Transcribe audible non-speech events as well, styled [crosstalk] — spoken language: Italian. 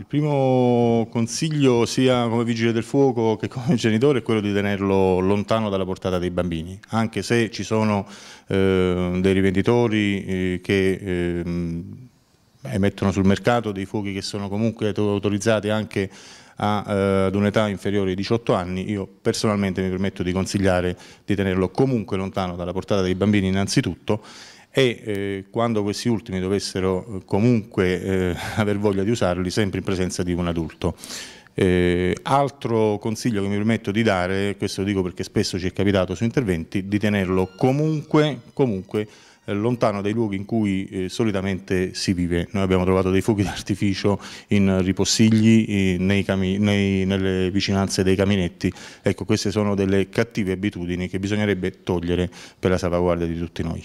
il primo consiglio sia come vigile del fuoco che come [laughs] genitore è quello di tenerlo lontano dalla portata dei bambini, anche se ci sono eh, dei rivenditori eh, che eh, mettono sul mercato dei fuochi che sono comunque autorizzati anche a, eh, ad un'età inferiore ai 18 anni, io personalmente mi permetto di consigliare di tenerlo comunque lontano dalla portata dei bambini innanzitutto e eh, quando questi ultimi dovessero eh, comunque eh, [laughs] aver voglia di usarli sempre in presenza di un adulto. Eh, altro consiglio che mi permetto di dare, questo lo dico perché spesso ci è capitato su interventi, di tenerlo comunque, comunque eh, lontano dai luoghi in cui eh, solitamente si vive. Noi abbiamo trovato dei fuochi [laughs] d'artificio in ripossigli, eh, nei nei, nelle vicinanze dei caminetti. Ecco, queste sono delle cattive abitudini che bisognerebbe togliere per la salvaguardia di tutti noi.